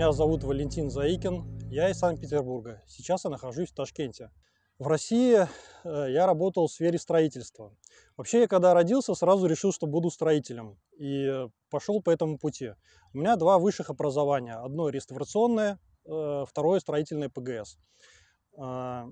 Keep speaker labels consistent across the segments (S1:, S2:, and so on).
S1: Меня зовут Валентин Заикин, я из Санкт-Петербурга. Сейчас я нахожусь в Ташкенте. В России э, я работал в сфере строительства. Вообще, я когда родился, сразу решил, что буду строителем. И пошел по этому пути. У меня два высших образования. Одно реставрационное, э, второе строительное ПГС. Э,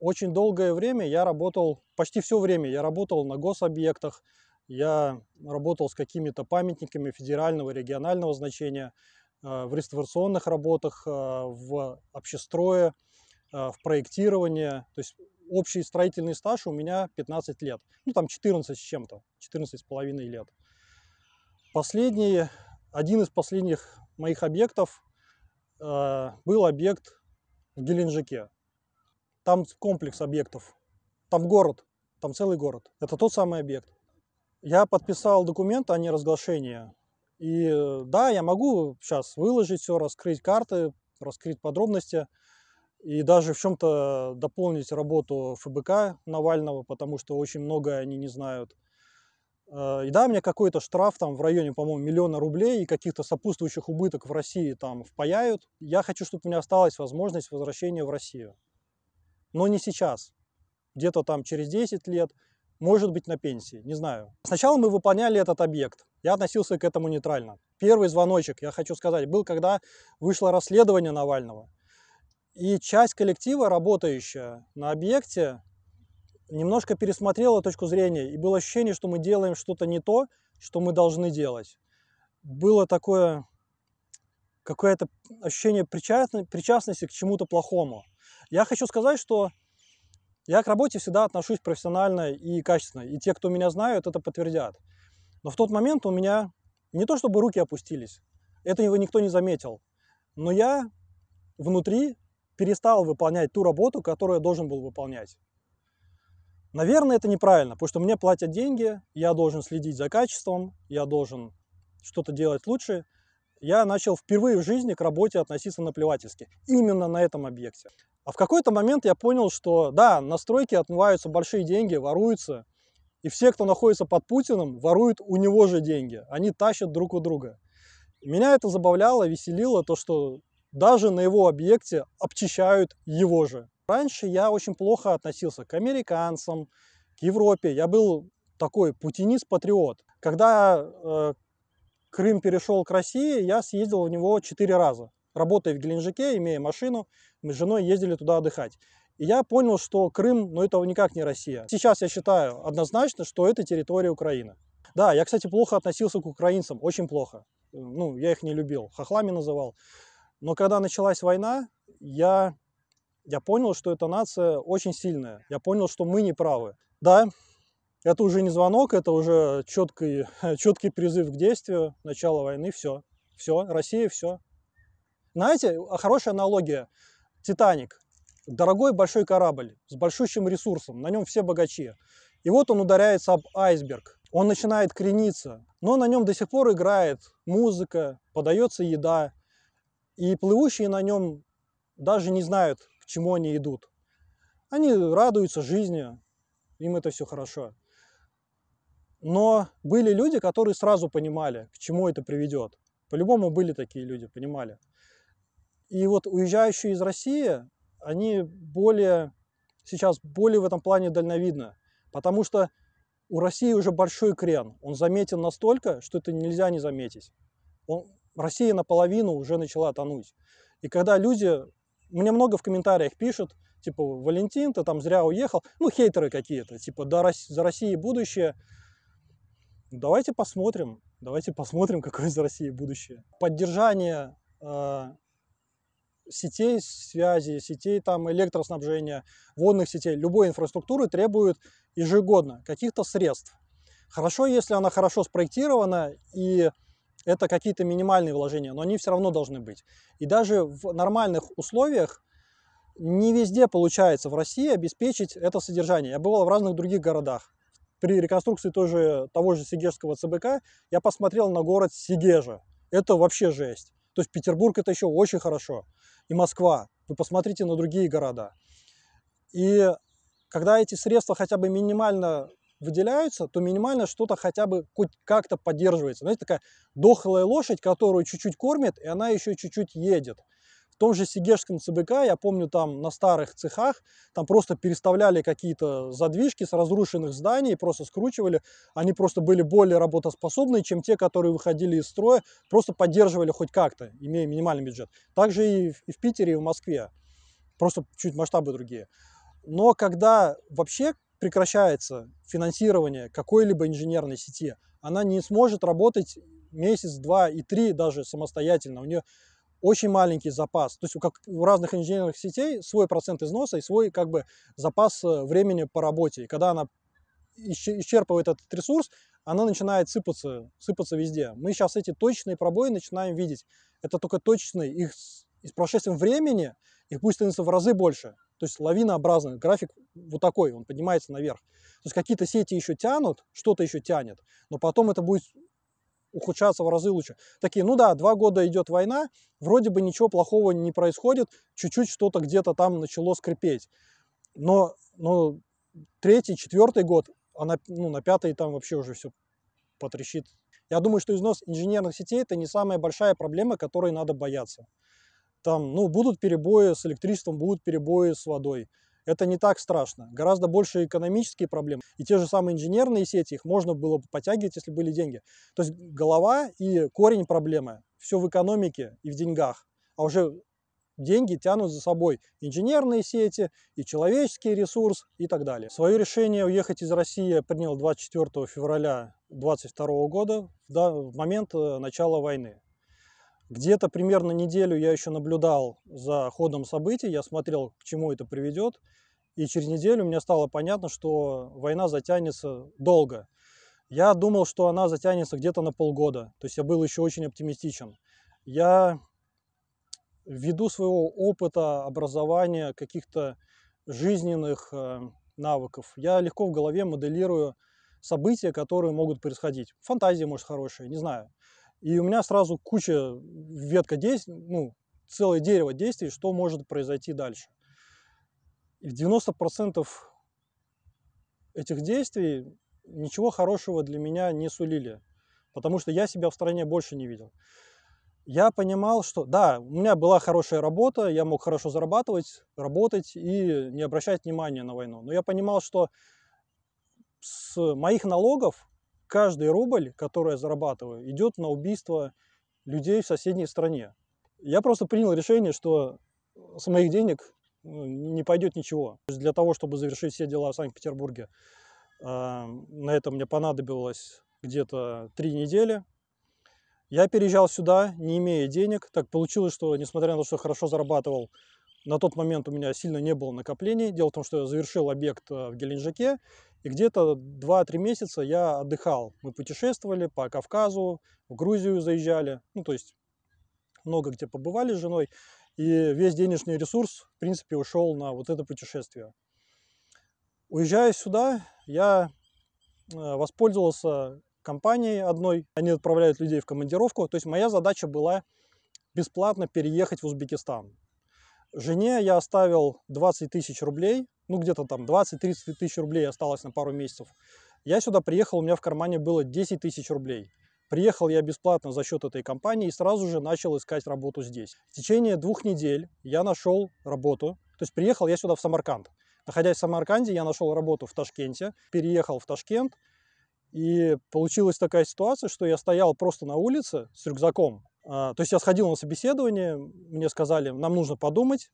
S1: очень долгое время я работал, почти все время я работал на гособъектах, я работал с какими-то памятниками федерального, регионального значения – а, в реставрационных работах, а, в общестрое, а, в проектировании. То есть общий строительный стаж у меня 15 лет. Ну, там 14 с чем-то, 14 с половиной лет. Последний, один из последних моих объектов был объект в Геленджике. Там комплекс объектов. Там город, там целый город. Это тот самый объект. Я подписал документ о неразглашении и э, да, я могу сейчас выложить все, раскрыть карты, раскрыть подробности и даже в чем-то дополнить работу ФБК Навального, потому что очень многое они не знают. Э, и да, мне какой-то штраф там в районе, по-моему, миллиона рублей и каких-то сопутствующих убыток в России там впаяют. Я хочу, чтобы у меня осталась возможность возвращения в Россию. Но не сейчас. Где-то там через 10 лет, может быть на пенсии, не знаю. Сначала мы выполняли этот объект, я относился к этому нейтрально. Первый звоночек, я хочу сказать, был, когда вышло расследование Навального. И часть коллектива, работающая на объекте, немножко пересмотрела точку зрения, и было ощущение, что мы делаем что-то не то, что мы должны делать. Было такое какое-то ощущение причастности, к чему-то плохому. Я хочу сказать, что я к работе всегда отношусь профессионально и качественно, и те, кто меня знают, это подтвердят. Но в тот момент у меня не то чтобы руки опустились, это его никто не заметил, но я внутри перестал выполнять ту работу, которую я должен был выполнять. Наверное, это неправильно, потому что мне платят деньги, я должен следить за качеством, я должен что-то делать лучше я начал впервые в жизни к работе относиться наплевательски. Именно на этом объекте. А в какой-то момент я понял, что да, на стройке отмываются большие деньги, воруются. И все, кто находится под Путиным, воруют у него же деньги. Они тащат друг у друга. Меня это забавляло, веселило, то, что даже на его объекте обчищают его же. Раньше я очень плохо относился к американцам, к Европе. Я был такой путинист-патриот. Когда э, Крым перешел к России, я съездил в него четыре раза. Работая в Геленджике, имея машину, мы с женой ездили туда отдыхать. И я понял, что Крым, ну это никак не Россия. Сейчас я считаю однозначно, что это территория Украины. Да, я, кстати, плохо относился к украинцам, очень плохо. Ну, я их не любил, хохлами называл. Но когда началась война, я, я понял, что эта нация очень сильная. Я понял, что мы не правы. Да, это уже не звонок, это уже четкий, четкий призыв к действию, начало войны, все. Все, Россия, все. Знаете, а хорошая аналогия. Титаник. Дорогой большой корабль с большущим ресурсом, на нем все богачи. И вот он ударяется об айсберг. Он начинает крениться, но на нем до сих пор играет музыка, подается еда. И плывущие на нем даже не знают, к чему они идут. Они радуются жизни, им это все хорошо. Но были люди, которые сразу понимали, к чему это приведет. По-любому были такие люди, понимали. И вот уезжающие из России, они более, сейчас более в этом плане дальновидны, потому что у России уже большой крен. Он заметен настолько, что это нельзя не заметить. Он, Россия наполовину уже начала тонуть. И когда люди, мне много в комментариях пишут, типа, Валентин, ты там зря уехал, ну, хейтеры какие-то, типа, да, за Россией будущее – Давайте посмотрим, давайте посмотрим, какое из России будущее. Поддержание э, сетей связи, сетей там электроснабжения, водных сетей, любой инфраструктуры требует ежегодно каких-то средств. Хорошо, если она хорошо спроектирована и это какие-то минимальные вложения, но они все равно должны быть. И даже в нормальных условиях не везде получается в России обеспечить это содержание. Я бывал в разных других городах при реконструкции тоже, того же Сигежского ЦБК я посмотрел на город Сигежа. Это вообще жесть. То есть Петербург это еще очень хорошо. И Москва. Вы посмотрите на другие города. И когда эти средства хотя бы минимально выделяются, то минимально что-то хотя бы хоть как-то поддерживается. Знаете, такая дохлая лошадь, которую чуть-чуть кормят, и она еще чуть-чуть едет. В том же Сигежском ЦБК, я помню, там на старых цехах, там просто переставляли какие-то задвижки с разрушенных зданий, просто скручивали. Они просто были более работоспособные, чем те, которые выходили из строя, просто поддерживали хоть как-то, имея минимальный бюджет. Также и в, и в Питере, и в Москве. Просто чуть масштабы другие. Но когда вообще прекращается финансирование какой-либо инженерной сети, она не сможет работать месяц, два и три даже самостоятельно. У нее очень маленький запас. То есть как у разных инженерных сетей свой процент износа и свой как бы запас э, времени по работе. И когда она исчерпывает этот ресурс, она начинает сыпаться, сыпаться везде. Мы сейчас эти точные пробои начинаем видеть. Это только точные, Их с прошествием времени их будет становиться в разы больше. То есть лавинообразный график вот такой, он поднимается наверх. То есть какие-то сети еще тянут, что-то еще тянет, но потом это будет ухудшаться в разы лучше. Такие, ну да, два года идет война, вроде бы ничего плохого не происходит, чуть-чуть что-то где-то там начало скрипеть. Но, но третий, четвертый год, а на, ну, на пятый там вообще уже все потрещит. Я думаю, что износ инженерных сетей – это не самая большая проблема, которой надо бояться. Там, ну, будут перебои с электричеством, будут перебои с водой – это не так страшно. Гораздо больше экономические проблемы. И те же самые инженерные сети, их можно было бы подтягивать, если были деньги. То есть голова и корень проблемы все в экономике и в деньгах. А уже деньги тянут за собой инженерные сети и человеческий ресурс и так далее. Свое решение уехать из России я принял 24 февраля 2022 года, в момент э, начала войны. Где-то примерно неделю я еще наблюдал за ходом событий, я смотрел, к чему это приведет. И через неделю мне стало понятно, что война затянется долго. Я думал, что она затянется где-то на полгода. То есть я был еще очень оптимистичен. Я ввиду своего опыта, образования, каких-то жизненных э, навыков, я легко в голове моделирую события, которые могут происходить. Фантазия, может, хорошая, не знаю. И у меня сразу куча ветка действий, ну, целое дерево действий, что может произойти дальше. И в 90% этих действий ничего хорошего для меня не сулили, потому что я себя в стране больше не видел. Я понимал, что да, у меня была хорошая работа, я мог хорошо зарабатывать, работать и не обращать внимания на войну. Но я понимал, что с моих налогов каждый рубль, который я зарабатываю, идет на убийство людей в соседней стране. Я просто принял решение, что с моих денег ну, не пойдет ничего. Для того, чтобы завершить все дела в Санкт-Петербурге, а, на это мне понадобилось где-то три недели. Я переезжал сюда, не имея денег. Так получилось, что, несмотря на то, что хорошо зарабатывал, на тот момент у меня сильно не было накоплений. Дело в том, что я завершил объект э, в Геленджике, и где-то 2-3 месяца я отдыхал. Мы путешествовали по Кавказу, в Грузию заезжали, ну, то есть много где побывали с женой, и весь денежный ресурс, в принципе, ушел на вот это путешествие. Уезжая сюда, я э, воспользовался компанией одной. Они отправляют людей в командировку. То есть моя задача была бесплатно переехать в Узбекистан. Жене я оставил 20 тысяч рублей, ну где-то там 20-30 тысяч рублей осталось на пару месяцев. Я сюда приехал, у меня в кармане было 10 тысяч рублей. Приехал я бесплатно за счет этой компании и сразу же начал искать работу здесь. В течение двух недель я нашел работу. То есть приехал я сюда в Самарканд. Находясь в Самарканде, я нашел работу в Ташкенте, переехал в Ташкент. И получилась такая ситуация, что я стоял просто на улице с рюкзаком, а, то есть я сходил на собеседование, мне сказали, нам нужно подумать.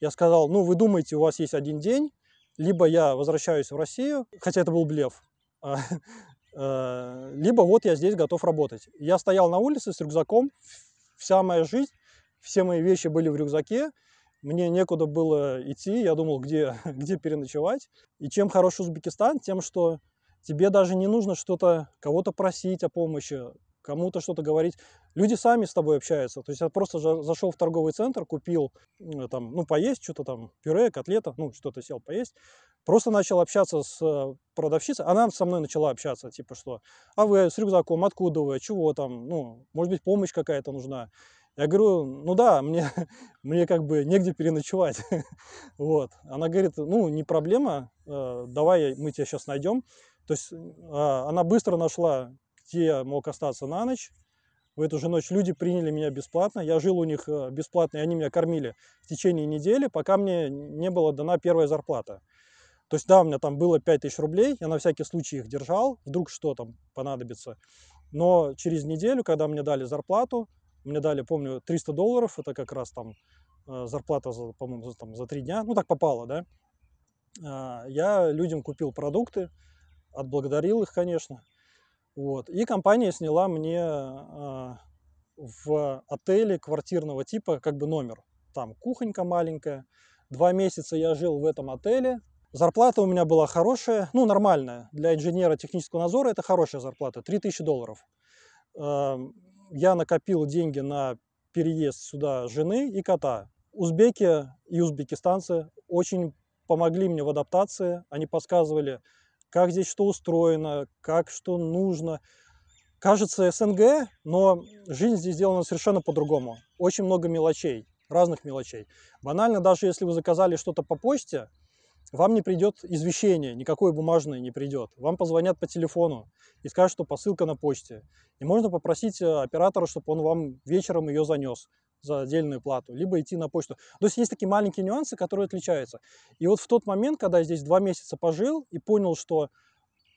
S1: Я сказал, ну вы думаете, у вас есть один день, либо я возвращаюсь в Россию, хотя это был блеф, а, а, либо вот я здесь готов работать. Я стоял на улице с рюкзаком, вся моя жизнь, все мои вещи были в рюкзаке, мне некуда было идти, я думал, где, где переночевать. И чем хорош Узбекистан? Тем, что тебе даже не нужно что-то, кого-то просить о помощи кому-то что-то говорить. Люди сами с тобой общаются. То есть я просто зашел в торговый центр, купил э, там, ну, поесть что-то там, пюре, котлета, ну, что-то сел поесть. Просто начал общаться с э, продавщицей. Она со мной начала общаться, типа, что, а вы с рюкзаком, откуда вы, чего там, ну, может быть, помощь какая-то нужна. Я говорю, ну да, мне, мне как бы негде переночевать. вот. Она говорит, ну, не проблема, э, давай мы тебя сейчас найдем. То есть она быстро нашла где я мог остаться на ночь. В эту же ночь люди приняли меня бесплатно. Я жил у них э, бесплатно, и они меня кормили в течение недели, пока мне не была дана первая зарплата. То есть, да, у меня там было 5000 рублей, я на всякий случай их держал, вдруг что там понадобится. Но через неделю, когда мне дали зарплату, мне дали, помню, 300 долларов, это как раз там э, зарплата, по-моему, там, за три дня, ну так попало, да, а, я людям купил продукты, отблагодарил их, конечно, вот. И компания сняла мне э, в отеле квартирного типа как бы номер. Там кухонька маленькая. Два месяца я жил в этом отеле. Зарплата у меня была хорошая, ну, нормальная. Для инженера технического надзора это хорошая зарплата, 3000 долларов. Э, я накопил деньги на переезд сюда жены и кота. Узбеки и узбекистанцы очень помогли мне в адаптации. Они подсказывали, как здесь что устроено, как что нужно. Кажется СНГ, но жизнь здесь сделана совершенно по-другому. Очень много мелочей, разных мелочей. Банально, даже если вы заказали что-то по почте, вам не придет извещение, никакое бумажное не придет. Вам позвонят по телефону и скажут, что посылка на почте. И можно попросить э, оператора, чтобы он вам вечером ее занес за отдельную плату, либо идти на почту. То есть есть такие маленькие нюансы, которые отличаются. И вот в тот момент, когда я здесь два месяца пожил и понял, что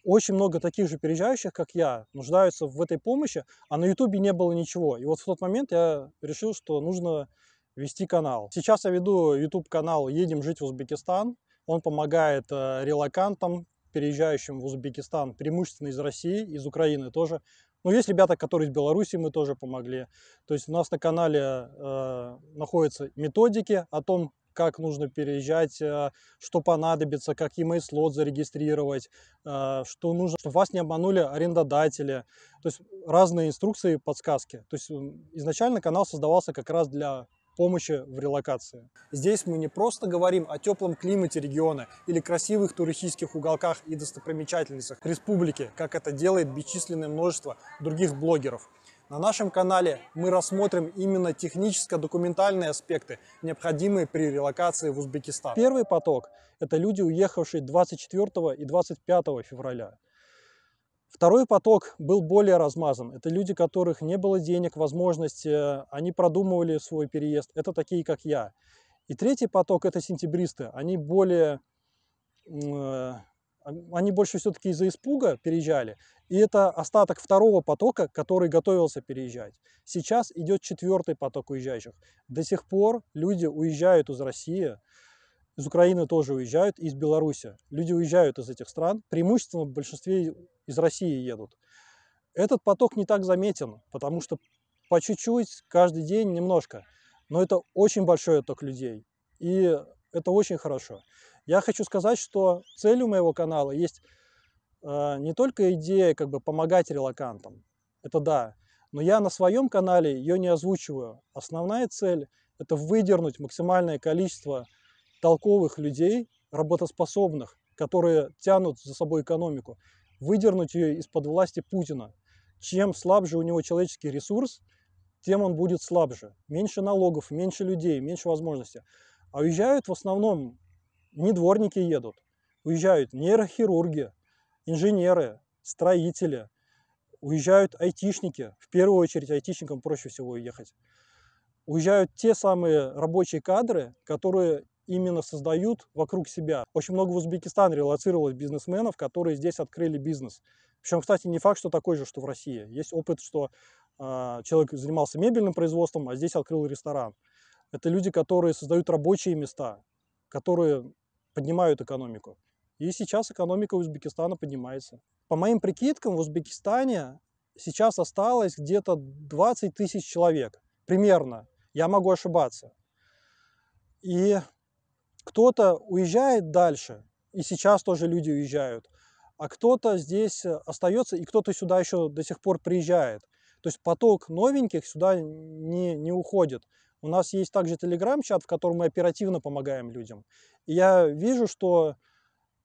S1: очень много таких же переезжающих, как я, нуждаются в этой помощи, а на Ютубе не было ничего. И вот в тот момент я решил, что нужно вести канал. Сейчас я веду YouTube-канал «Едем жить в Узбекистан». Он помогает э, релакантам, переезжающим в Узбекистан, преимущественно из России, из Украины тоже, но ну, есть ребята, которые из Беларуси мы тоже помогли. То есть у нас на канале э, находятся методики о том, как нужно переезжать, э, что понадобится, как email слот зарегистрировать, э, что нужно, чтобы вас не обманули арендодатели. То есть разные инструкции подсказки. То есть изначально канал создавался как раз для помощи в релокации. Здесь мы не просто говорим о теплом климате региона или красивых туристических уголках и достопримечательностях республики, как это делает бесчисленное множество других блогеров. На нашем канале мы рассмотрим именно техническо-документальные аспекты, необходимые при релокации в Узбекистан. Первый поток – это люди, уехавшие 24 и 25 февраля. Второй поток был более размазан. Это люди, у которых не было денег, возможности, э, они продумывали свой переезд. Это такие, как я. И третий поток – это сентябристы. Они более, э, они больше все-таки из-за испуга переезжали. И это остаток второго потока, который готовился переезжать. Сейчас идет четвертый поток уезжающих. До сих пор люди уезжают из России, из Украины тоже уезжают, из Беларуси. Люди уезжают из этих стран, преимущественно в большинстве из России едут. Этот поток не так заметен, потому что по чуть-чуть, каждый день немножко. Но это очень большой отток людей. И это очень хорошо. Я хочу сказать, что целью моего канала есть э, не только идея как бы помогать релакантам, это да, но я на своем канале ее не озвучиваю. Основная цель – это выдернуть максимальное количество толковых людей, работоспособных, которые тянут за собой экономику, выдернуть ее из-под власти Путина. Чем слабже у него человеческий ресурс, тем он будет слабже. Меньше налогов, меньше людей, меньше возможностей. А уезжают в основном не дворники едут, уезжают нейрохирурги, инженеры, строители, уезжают айтишники. В первую очередь айтишникам проще всего уехать. Уезжают те самые рабочие кадры, которые именно создают вокруг себя. Очень много в Узбекистане релацировалось бизнесменов, которые здесь открыли бизнес. Причем, кстати, не факт, что такой же, что в России. Есть опыт, что э, человек занимался мебельным производством, а здесь открыл ресторан. Это люди, которые создают рабочие места, которые поднимают экономику. И сейчас экономика Узбекистана поднимается. По моим прикидкам, в Узбекистане сейчас осталось где-то 20 тысяч человек. Примерно. Я могу ошибаться. И кто-то уезжает дальше, и сейчас тоже люди уезжают, а кто-то здесь э, остается, и кто-то сюда еще до сих пор приезжает. То есть поток новеньких сюда не, не уходит. У нас есть также телеграм-чат, в котором мы оперативно помогаем людям. И я вижу, что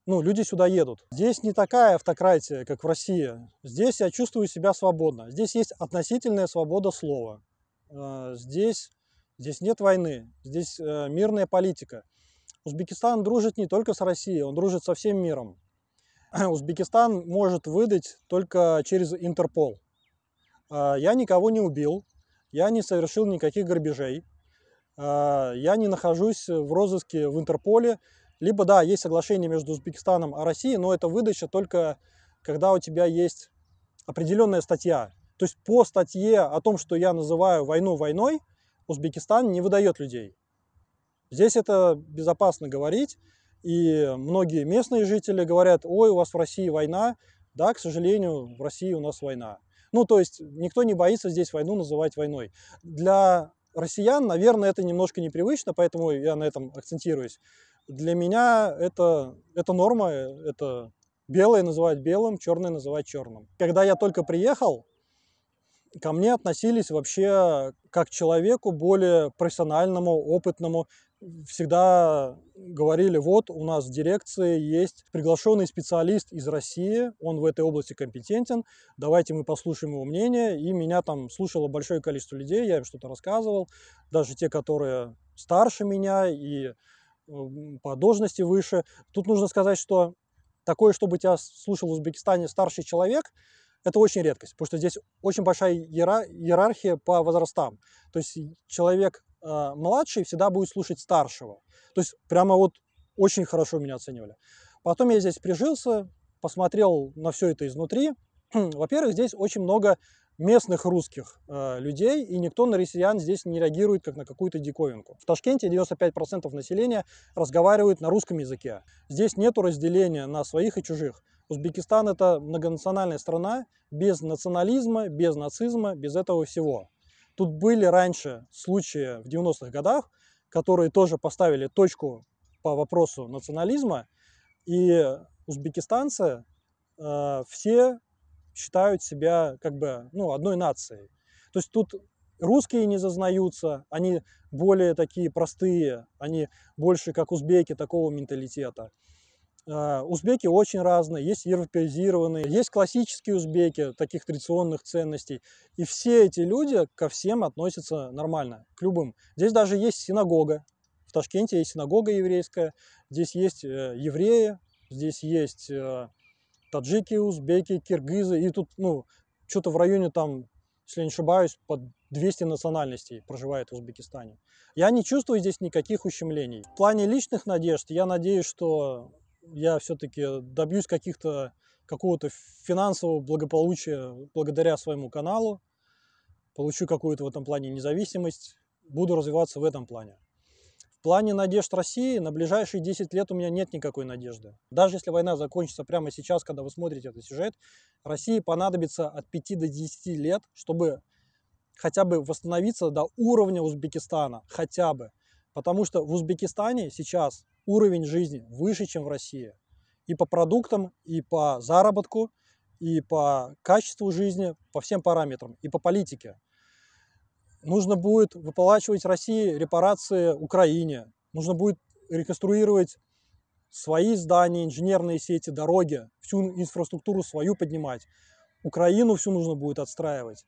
S1: ну, люди сюда едут. Здесь не такая автократия, как в России. Здесь я чувствую себя свободно. Здесь есть относительная свобода слова. Э, здесь, здесь нет войны, здесь э, мирная политика. Узбекистан дружит не только с Россией, он дружит со всем миром. Узбекистан может выдать только через Интерпол. А, я никого не убил, я не совершил никаких грабежей, а, я не нахожусь в розыске в Интерполе. Либо, да, есть соглашение между Узбекистаном и Россией, но это выдача только когда у тебя есть определенная статья. То есть по статье о том, что я называю войну войной, Узбекистан не выдает людей. Здесь это безопасно говорить, и многие местные жители говорят, ой, у вас в России война. Да, к сожалению, в России у нас война. Ну, то есть никто не боится здесь войну называть войной. Для россиян, наверное, это немножко непривычно, поэтому я на этом акцентируюсь. Для меня это, это норма, это белое называть белым, черное называть черным. Когда я только приехал, ко мне относились вообще как к человеку более профессиональному, опытному, всегда говорили, вот у нас в дирекции есть приглашенный специалист из России, он в этой области компетентен, давайте мы послушаем его мнение. И меня там слушало большое количество людей, я им что-то рассказывал, даже те, которые старше меня и по должности выше. Тут нужно сказать, что такое, чтобы тебя слушал в Узбекистане старший человек, это очень редкость, потому что здесь очень большая иерархия по возрастам. То есть человек Э, младший всегда будет слушать старшего. То есть прямо вот очень хорошо меня оценивали. Потом я здесь прижился, посмотрел на все это изнутри. Во-первых, здесь очень много местных русских э, людей, и никто на россиян здесь не реагирует как на какую-то диковинку. В Ташкенте 95% населения разговаривают на русском языке. Здесь нет разделения на своих и чужих. Узбекистан – это многонациональная страна, без национализма, без нацизма, без этого всего. Тут были раньше случаи в 90-х годах, которые тоже поставили точку по вопросу национализма, и узбекистанцы э, все считают себя как бы ну, одной нацией. То есть тут русские не зазнаются, они более такие простые, они больше как узбеки такого менталитета. А, узбеки очень разные, есть европеизированные, есть классические узбеки таких традиционных ценностей. И все эти люди ко всем относятся нормально, к любым. Здесь даже есть синагога. В Ташкенте есть синагога еврейская, здесь есть э, евреи, здесь есть э, таджики, узбеки, киргизы. И тут, ну, что-то в районе там, если не ошибаюсь, под 200 национальностей проживает в Узбекистане. Я не чувствую здесь никаких ущемлений. В плане личных надежд я надеюсь, что я все-таки добьюсь каких-то какого-то финансового благополучия благодаря своему каналу, получу какую-то в этом плане независимость, буду развиваться в этом плане. В плане надежд России на ближайшие 10 лет у меня нет никакой надежды. Даже если война закончится прямо сейчас, когда вы смотрите этот сюжет, России понадобится от 5 до 10 лет, чтобы хотя бы восстановиться до уровня Узбекистана, хотя бы. Потому что в Узбекистане сейчас уровень жизни выше, чем в России. И по продуктам, и по заработку, и по качеству жизни, по всем параметрам, и по политике. Нужно будет выплачивать России репарации Украине, нужно будет реконструировать свои здания, инженерные сети, дороги, всю инфраструктуру свою поднимать. Украину всю нужно будет отстраивать.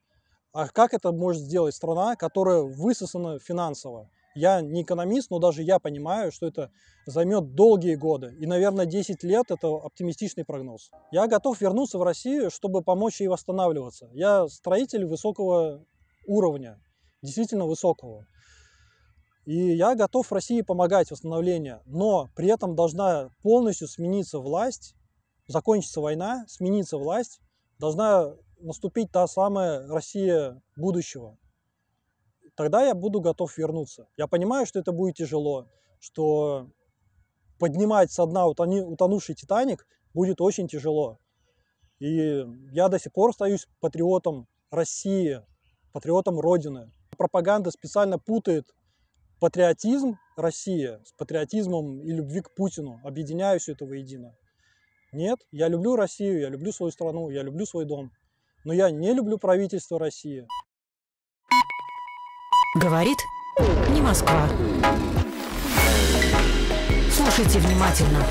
S1: А как это может сделать страна, которая высосана финансово? Я не экономист, но даже я понимаю, что это займет долгие годы. И, наверное, 10 лет – это оптимистичный прогноз. Я готов вернуться в Россию, чтобы помочь ей восстанавливаться. Я строитель высокого уровня, действительно высокого. И я готов России помогать восстановлению, но при этом должна полностью смениться власть, закончится война, сменится власть, должна наступить та самая Россия будущего – тогда я буду готов вернуться. Я понимаю, что это будет тяжело, что поднимать со дна утонувший Титаник будет очень тяжело. И я до сих пор остаюсь патриотом России, патриотом Родины. Пропаганда специально путает патриотизм России с патриотизмом и любви к Путину, объединяя все это воедино. Нет, я люблю Россию, я люблю свою страну, я люблю свой дом, но я не люблю правительство России. Говорит не Москва. Слушайте внимательно.